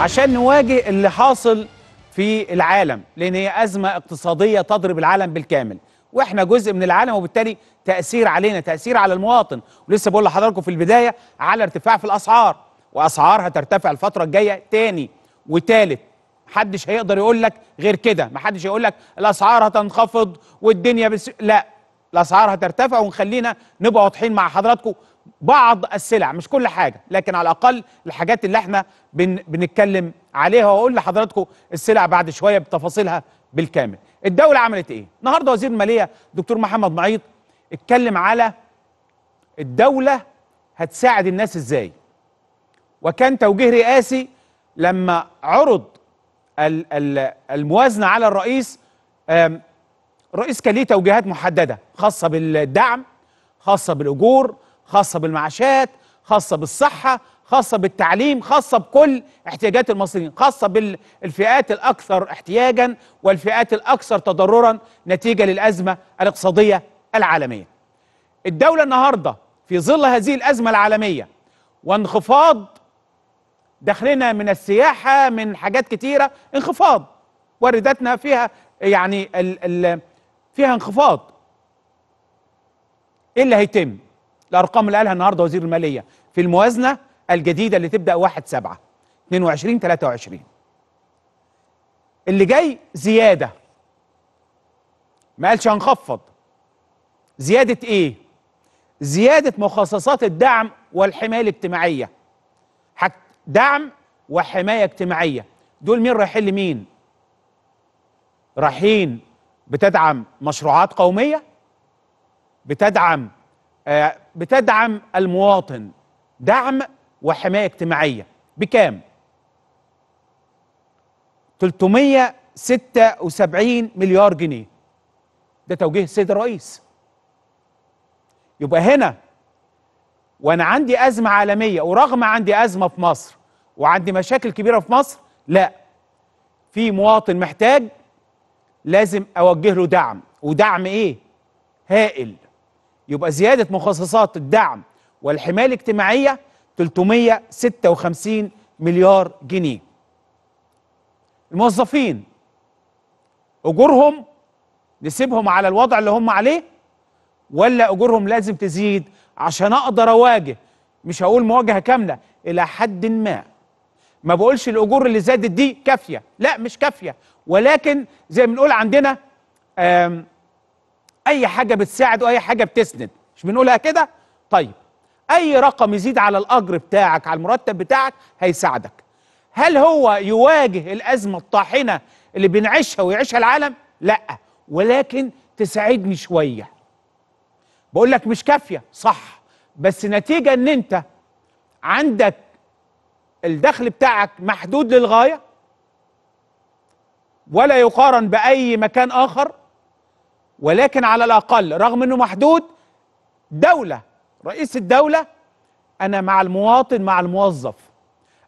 عشان نواجه اللي حاصل في العالم لان هي ازمه اقتصاديه تضرب العالم بالكامل واحنا جزء من العالم وبالتالي تاثير علينا تاثير على المواطن ولسه بقول لحضراتكم في البدايه على ارتفاع في الاسعار واسعار هترتفع الفتره الجايه تاني وتالت محدش هيقدر يقول لك غير كده محدش يقول لك الاسعار هتنخفض والدنيا بس لا الاسعار هترتفع ونخلينا نبقى واضحين مع حضراتكم بعض السلع مش كل حاجه لكن على الاقل الحاجات اللي احنا بن بنتكلم عليها واقول لحضراتكم السلع بعد شويه بتفاصيلها بالكامل الدوله عملت ايه النهارده وزير الماليه دكتور محمد معيط اتكلم على الدوله هتساعد الناس ازاي وكان توجيه رئاسي لما عرض الموازنه على الرئيس الرئيس كان ليه توجيهات محدده خاصه بالدعم خاصه بالاجور خاصه بالمعاشات خاصه بالصحه خاصه بالتعليم خاصه بكل احتياجات المصريين خاصه بالفئات الاكثر احتياجا والفئات الاكثر تضررا نتيجه للازمه الاقتصاديه العالميه الدوله النهارده في ظل هذه الازمه العالميه وانخفاض دخلنا من السياحه من حاجات كتيره انخفاض وارداتنا فيها يعني ال ال فيها انخفاض ايه اللي هيتم الارقام اللي قالها النهارده وزير الماليه في الموازنه الجديده اللي تبدا 1 7 22 23 اللي جاي زياده ما قالش هنخفض زياده ايه زياده مخصصات الدعم والحمايه الاجتماعيه دعم وحمايه اجتماعيه دول مين رايحين لمين رايحين بتدعم مشروعات قوميه بتدعم آه، بتدعم المواطن دعم وحماية اجتماعية بكام؟ 376 مليار جنيه ده توجيه السيد الرئيس يبقى هنا وانا عندي أزمة عالمية ورغم عندي أزمة في مصر وعندي مشاكل كبيرة في مصر لا في مواطن محتاج لازم أوجه له دعم ودعم إيه؟ هائل يبقى زيادة مخصصات الدعم والحماية الاجتماعية 356 مليار جنيه الموظفين أجورهم نسيبهم على الوضع اللي هم عليه ولا أجورهم لازم تزيد عشان أقدر أواجه مش هقول مواجهة كاملة إلى حد ما ما بقولش الأجور اللي زادت دي كافية لا مش كافية ولكن زي ما بنقول عندنا اي حاجه بتساعد واي حاجه بتسند مش بنقولها كده طيب اي رقم يزيد على الاجر بتاعك على المرتب بتاعك هيساعدك هل هو يواجه الازمه الطاحنه اللي بنعيشها ويعيشها العالم لا ولكن تساعدني شويه بقول لك مش كافيه صح بس نتيجه ان انت عندك الدخل بتاعك محدود للغايه ولا يقارن باي مكان اخر ولكن على الأقل رغم أنه محدود دولة رئيس الدولة أنا مع المواطن مع الموظف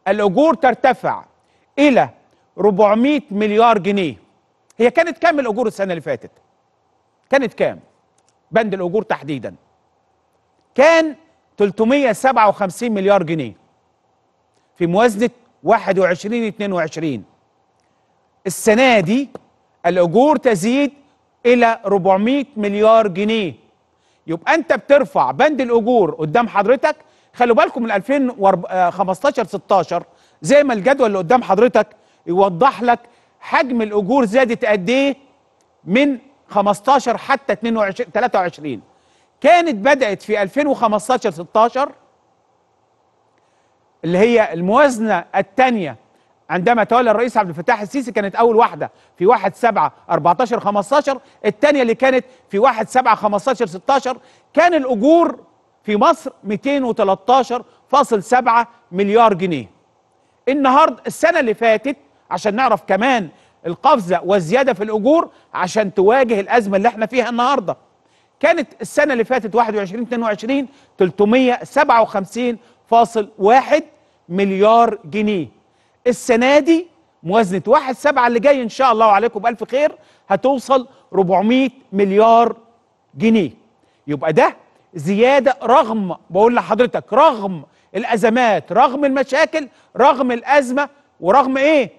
الأجور ترتفع إلى 400 مليار جنيه هي كانت كام الأجور السنة اللي فاتت كانت كام بند الأجور تحديدا كان 357 مليار جنيه في موازنة 21 22 السنة دي الأجور تزيد الى 400 مليار جنيه يبقى انت بترفع بند الاجور قدام حضرتك خلوا بالكم من 2015 16 آه، زي ما الجدول اللي قدام حضرتك يوضح لك حجم الاجور زادت قد ايه من 15 حتى 22 23 كانت بدات في 2015 16 اللي هي الموازنه الثانيه عندما تولى الرئيس عبد الفتاح السيسي كانت اول واحده في 1 7 14 15 الثانيه اللي كانت في 1 7 15 16 كان الاجور في مصر 213.7 مليار جنيه النهارده السنه اللي فاتت عشان نعرف كمان القفزه والزياده في الاجور عشان تواجه الازمه اللي احنا فيها النهارده كانت السنه اللي فاتت 21 22 357.1 مليار جنيه السنه دي موازنه 1 7 اللي جاي ان شاء الله وعليكم بالف خير هتوصل 400 مليار جنيه يبقى ده زياده رغم بقول لحضرتك رغم الازمات رغم المشاكل رغم الازمه ورغم ايه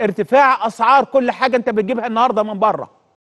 ارتفاع اسعار كل حاجه انت بتجيبها النهارده من بره